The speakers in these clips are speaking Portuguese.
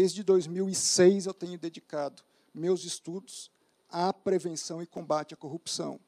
desde 2006 eu tenho dedicado meus estudos à prevenção e combate à corrupção.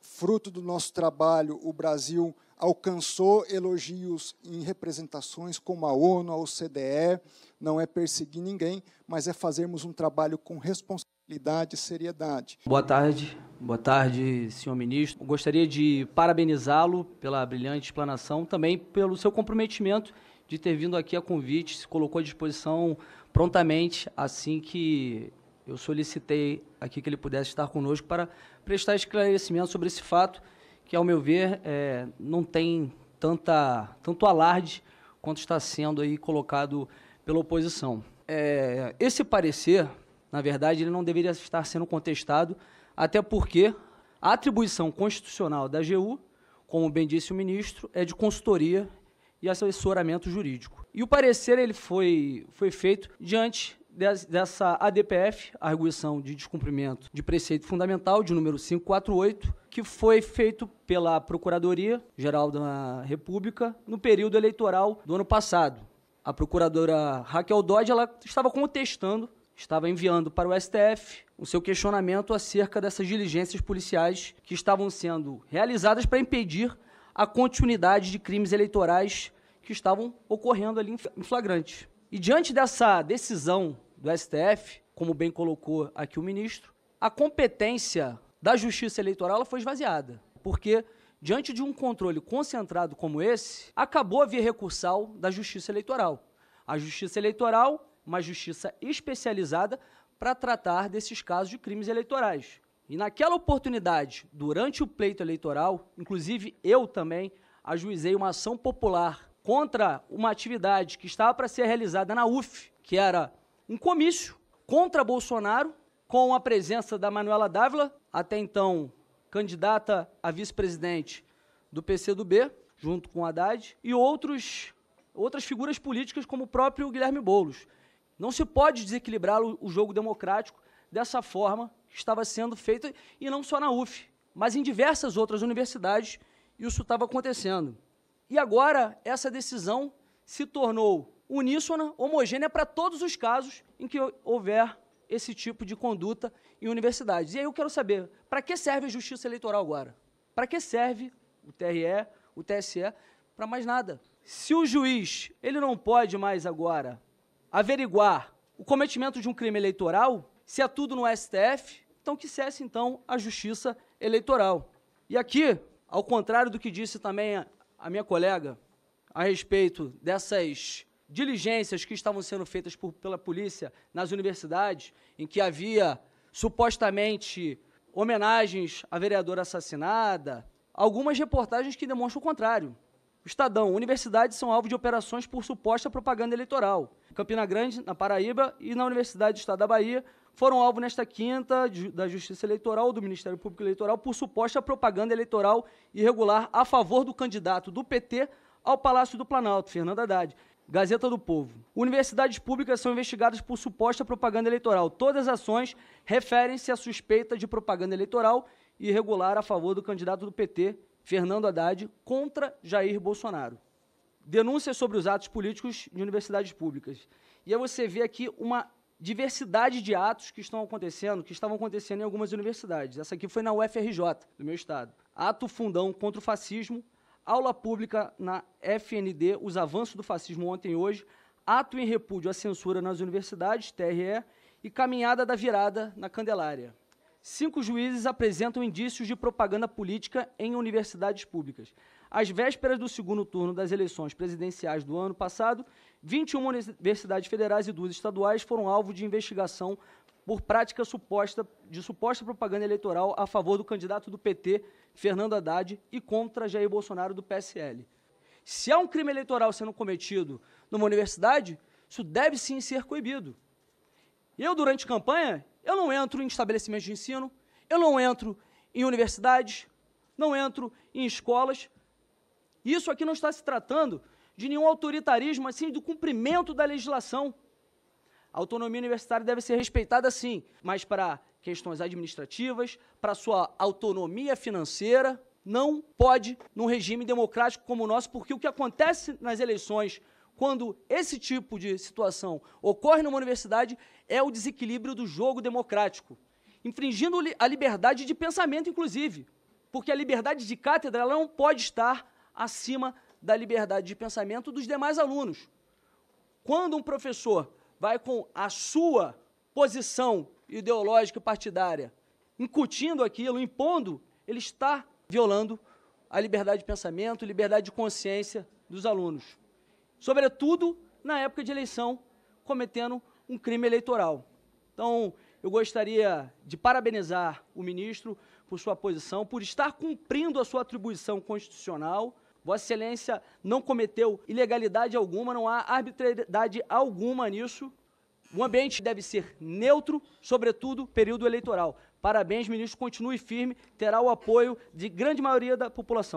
Fruto do nosso trabalho, o Brasil alcançou elogios em representações como a ONU, a OCDE, não é perseguir ninguém, mas é fazermos um trabalho com responsabilidade e seriedade. Boa tarde, boa tarde, senhor ministro. Gostaria de parabenizá-lo pela brilhante explanação, também pelo seu comprometimento de ter vindo aqui a convite, se colocou à disposição prontamente assim que eu solicitei aqui que ele pudesse estar conosco para prestar esclarecimento sobre esse fato que, ao meu ver, é, não tem tanta, tanto alarde quanto está sendo aí colocado pela oposição. É, esse parecer, na verdade, ele não deveria estar sendo contestado, até porque a atribuição constitucional da AGU, como bem disse o ministro, é de consultoria e assessoramento jurídico. E o parecer ele foi, foi feito diante dessa ADPF, arguição de descumprimento de preceito fundamental de número 548, que foi feito pela Procuradoria Geral da República no período eleitoral do ano passado. A procuradora Raquel Dodge ela estava contestando, estava enviando para o STF o seu questionamento acerca dessas diligências policiais que estavam sendo realizadas para impedir a continuidade de crimes eleitorais que estavam ocorrendo ali em flagrante. E diante dessa decisão do STF, como bem colocou aqui o ministro, a competência da Justiça Eleitoral foi esvaziada, porque diante de um controle concentrado como esse, acabou a via recursal da Justiça Eleitoral. A Justiça Eleitoral, uma justiça especializada para tratar desses casos de crimes eleitorais. E naquela oportunidade, durante o pleito eleitoral, inclusive eu também ajuizei uma ação popular contra uma atividade que estava para ser realizada na UF, que era um comício contra Bolsonaro, com a presença da Manuela Dávila, até então candidata a vice-presidente do PCdoB, junto com Haddad, e outros, outras figuras políticas, como o próprio Guilherme Boulos. Não se pode desequilibrar o jogo democrático dessa forma que estava sendo feita, e não só na UF, mas em diversas outras universidades, isso estava acontecendo. E agora essa decisão se tornou uníssona, homogênea para todos os casos em que houver esse tipo de conduta em universidades. E aí eu quero saber, para que serve a justiça eleitoral agora? Para que serve o TRE, o TSE? Para mais nada. Se o juiz, ele não pode mais agora averiguar o cometimento de um crime eleitoral, se é tudo no STF, então que cesse então a justiça eleitoral. E aqui, ao contrário do que disse também a minha colega a respeito dessas diligências que estavam sendo feitas por, pela polícia nas universidades, em que havia supostamente homenagens à vereadora assassinada, algumas reportagens que demonstram o contrário. Estadão, universidades são alvo de operações por suposta propaganda eleitoral. Campina Grande, na Paraíba, e na Universidade do Estado da Bahia, foram alvo nesta quinta da Justiça Eleitoral do Ministério Público Eleitoral por suposta propaganda eleitoral irregular a favor do candidato do PT ao Palácio do Planalto, Fernando Haddad. Gazeta do Povo. Universidades públicas são investigadas por suposta propaganda eleitoral. Todas as ações referem-se à suspeita de propaganda eleitoral irregular a favor do candidato do PT, Fernando Haddad, contra Jair Bolsonaro. Denúncias sobre os atos políticos de universidades públicas. E aí você vê aqui uma diversidade de atos que estão acontecendo, que estavam acontecendo em algumas universidades. Essa aqui foi na UFRJ, do meu estado. Ato fundão contra o fascismo, aula pública na FND, os avanços do fascismo ontem e hoje, ato em repúdio à censura nas universidades, TRE, e caminhada da virada na Candelária. Cinco juízes apresentam indícios de propaganda política em universidades públicas. Às vésperas do segundo turno das eleições presidenciais do ano passado, 21 universidades federais e duas estaduais foram alvo de investigação por prática suposta, de suposta propaganda eleitoral a favor do candidato do PT, Fernando Haddad, e contra Jair Bolsonaro do PSL. Se há um crime eleitoral sendo cometido numa universidade, isso deve sim ser coibido. Eu, durante campanha, eu não entro em estabelecimentos de ensino, eu não entro em universidades, não entro em escolas, isso aqui não está se tratando de nenhum autoritarismo, mas sim do cumprimento da legislação. A autonomia universitária deve ser respeitada sim, mas para questões administrativas, para sua autonomia financeira, não pode num regime democrático como o nosso, porque o que acontece nas eleições quando esse tipo de situação ocorre numa universidade é o desequilíbrio do jogo democrático, infringindo a liberdade de pensamento, inclusive, porque a liberdade de cátedra não pode estar acima da liberdade de pensamento dos demais alunos. Quando um professor vai com a sua posição ideológica e partidária, incutindo aquilo, impondo, ele está violando a liberdade de pensamento, liberdade de consciência dos alunos. Sobretudo na época de eleição, cometendo um crime eleitoral. Então, eu gostaria de parabenizar o ministro por sua posição, por estar cumprindo a sua atribuição constitucional Vossa Excelência não cometeu ilegalidade alguma, não há arbitrariedade alguma nisso. O ambiente deve ser neutro, sobretudo período eleitoral. Parabéns, ministro, continue firme, terá o apoio de grande maioria da população.